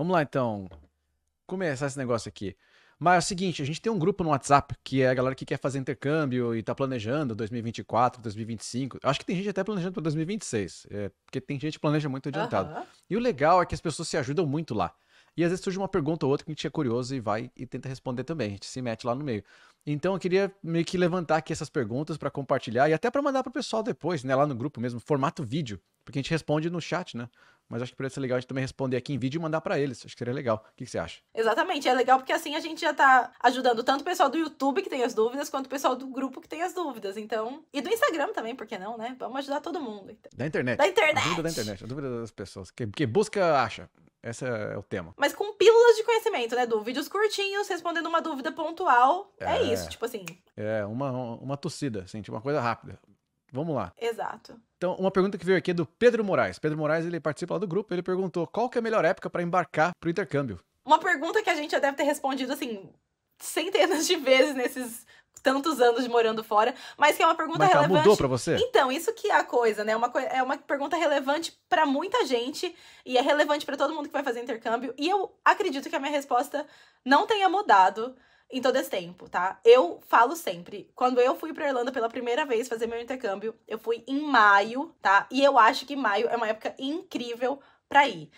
Vamos lá então. Começar esse negócio aqui. Mas é o seguinte, a gente tem um grupo no WhatsApp que é a galera que quer fazer intercâmbio e tá planejando 2024, 2025. Acho que tem gente até planejando para 2026, é, porque tem gente que planeja muito adiantado. Uhum. E o legal é que as pessoas se ajudam muito lá. E às vezes surge uma pergunta ou outra que a gente é curioso e vai e tenta responder também. A gente se mete lá no meio. Então eu queria meio que levantar aqui essas perguntas para compartilhar e até para mandar para o pessoal depois, né? Lá no grupo mesmo, formato vídeo. Porque a gente responde no chat, né? Mas acho que poderia ser legal a gente também responder aqui em vídeo e mandar para eles. Acho que seria legal. O que, que, você acha? Exatamente. É legal porque assim a gente já tá ajudando tanto o pessoal do YouTube que tem as dúvidas, quanto o pessoal do grupo que tem as dúvidas. Então. E do Instagram também, por que não, né? Vamos ajudar todo mundo. Então. Da internet. Da internet. A dúvida da internet. A dúvida das pessoas. Que, que busca, acha. Esse é o tema. Mas com pílulas de conhecimento, né, Du? Vídeos curtinhos, respondendo uma dúvida pontual. É, é isso, tipo assim. É, uma, uma tossida, assim, tipo uma coisa rápida. Vamos lá. Exato. Então, uma pergunta que veio aqui é do Pedro Moraes. Pedro Moraes, ele participa lá do grupo, ele perguntou qual que é a melhor época para embarcar pro intercâmbio. Uma pergunta que a gente já deve ter respondido, assim, centenas de vezes nesses tantos anos morando fora, mas que é uma pergunta mas tá, relevante. mudou pra você? Então, isso que é a coisa, né? Uma co... É uma pergunta relevante para muita gente e é relevante para todo mundo que vai fazer intercâmbio. E eu acredito que a minha resposta não tenha mudado em todo esse tempo, tá? Eu falo sempre, quando eu fui para Irlanda pela primeira vez fazer meu intercâmbio, eu fui em maio, tá? E eu acho que maio é uma época incrível para ir.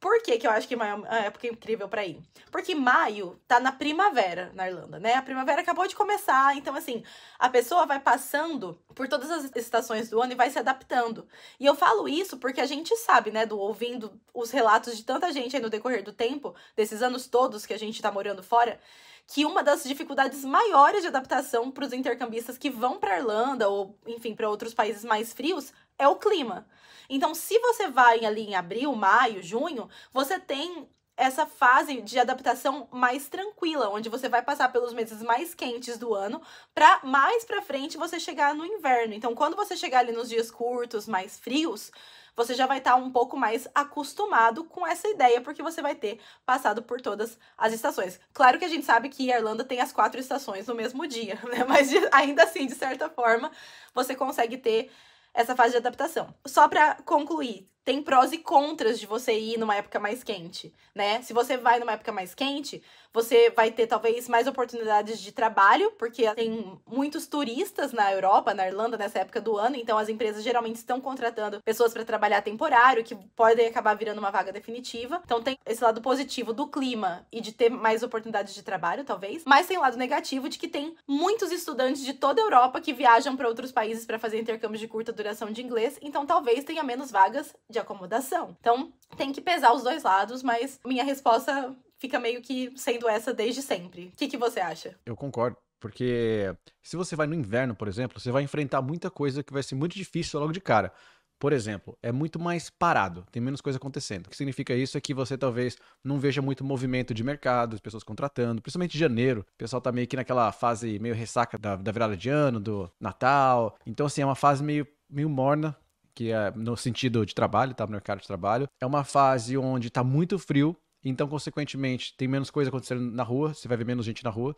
Por que, que eu acho que maio é uma época incrível para ir? Porque maio tá na primavera na Irlanda, né? A primavera acabou de começar, então assim, a pessoa vai passando por todas as estações do ano e vai se adaptando. E eu falo isso porque a gente sabe, né, do ouvindo os relatos de tanta gente aí no decorrer do tempo, desses anos todos que a gente tá morando fora, que uma das dificuldades maiores de adaptação para os intercambistas que vão para Irlanda ou, enfim, para outros países mais frios é o clima. Então, se você vai ali em abril, maio, junho, você tem essa fase de adaptação mais tranquila, onde você vai passar pelos meses mais quentes do ano, para mais para frente você chegar no inverno. Então, quando você chegar ali nos dias curtos, mais frios, você já vai estar tá um pouco mais acostumado com essa ideia, porque você vai ter passado por todas as estações. Claro que a gente sabe que a Irlanda tem as quatro estações no mesmo dia, né? Mas ainda assim, de certa forma, você consegue ter essa fase de adaptação. Só para concluir, tem prós e contras de você ir numa época mais quente, né? Se você vai numa época mais quente, você vai ter talvez mais oportunidades de trabalho, porque tem muitos turistas na Europa, na Irlanda nessa época do ano, então as empresas geralmente estão contratando pessoas para trabalhar temporário, que podem acabar virando uma vaga definitiva. Então tem esse lado positivo do clima e de ter mais oportunidades de trabalho, talvez, mas tem o lado negativo de que tem muitos estudantes de toda a Europa que viajam para outros países para fazer intercâmbio de curta duração de inglês, então talvez tenha menos vagas de acomodação. Então, tem que pesar os dois lados, mas minha resposta fica meio que sendo essa desde sempre. O que, que você acha? Eu concordo. Porque se você vai no inverno, por exemplo, você vai enfrentar muita coisa que vai ser muito difícil logo de cara. Por exemplo, é muito mais parado, tem menos coisa acontecendo. O que significa isso é que você talvez não veja muito movimento de mercado, pessoas contratando, principalmente em janeiro. O pessoal tá meio que naquela fase meio ressaca da, da virada de ano, do Natal. Então, assim, é uma fase meio, meio morna que é no sentido de trabalho, tá? No mercado de trabalho. É uma fase onde tá muito frio, então, consequentemente, tem menos coisa acontecendo na rua, você vai ver menos gente na rua.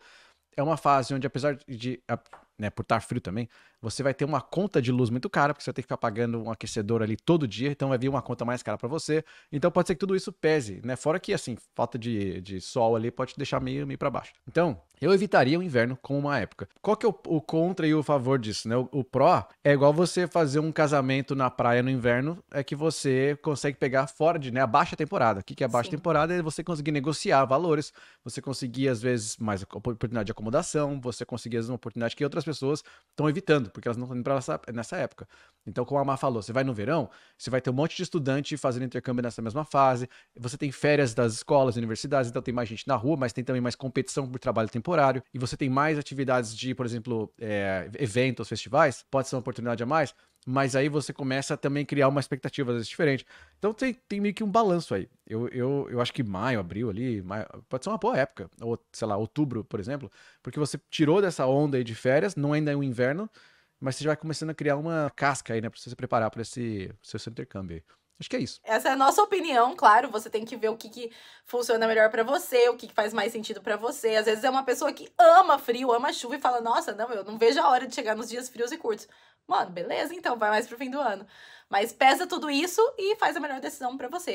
É uma fase onde, apesar de. Né, por estar tá frio também, você vai ter uma conta de luz muito cara, porque você vai ter que ficar pagando um aquecedor ali todo dia, então vai vir uma conta mais cara para você. Então pode ser que tudo isso pese, né? Fora que, assim, falta de, de sol ali pode te deixar meio, meio para baixo. Então, eu evitaria o inverno como uma época. Qual que é o, o contra e o favor disso, né? O, o, pró é igual você fazer um casamento na praia no inverno, é que você consegue pegar fora de, né, a baixa temporada. O que, que é baixa Sim. temporada? É você conseguir negociar valores, você conseguir, às vezes, mais oportunidade de acomodação, você conseguir, às vezes, uma oportunidade que outras pessoas estão evitando, porque elas não estão indo pra essa, nessa época. Então, como a Mar falou, você vai no verão, você vai ter um monte de estudante fazendo intercâmbio nessa mesma fase, você tem férias das escolas, universidades, então tem mais gente na rua, mas tem também mais competição por trabalho temporário temporário e você tem mais atividades de, por exemplo, é, eventos, festivais, pode ser uma oportunidade a mais, mas aí você começa a também criar uma expectativa às vezes diferente. Então tem, tem meio que um balanço aí. Eu, eu, eu acho que maio, abril ali, maio, pode ser uma boa época, ou sei lá, outubro, por exemplo, porque você tirou dessa onda aí de férias, não ainda é um inverno, mas você já vai começando a criar uma casca aí, né, pra você se preparar para esse seu intercâmbio aí. Acho que é isso. Essa é a nossa opinião, claro. Você tem que ver o que, que funciona melhor para você, o que, que faz mais sentido para você. Às vezes é uma pessoa que ama frio, ama chuva e fala: Nossa, não, eu não vejo a hora de chegar nos dias frios e curtos. Mano, beleza, então vai mais pro fim do ano. Mas pesa tudo isso e faz a melhor decisão para você.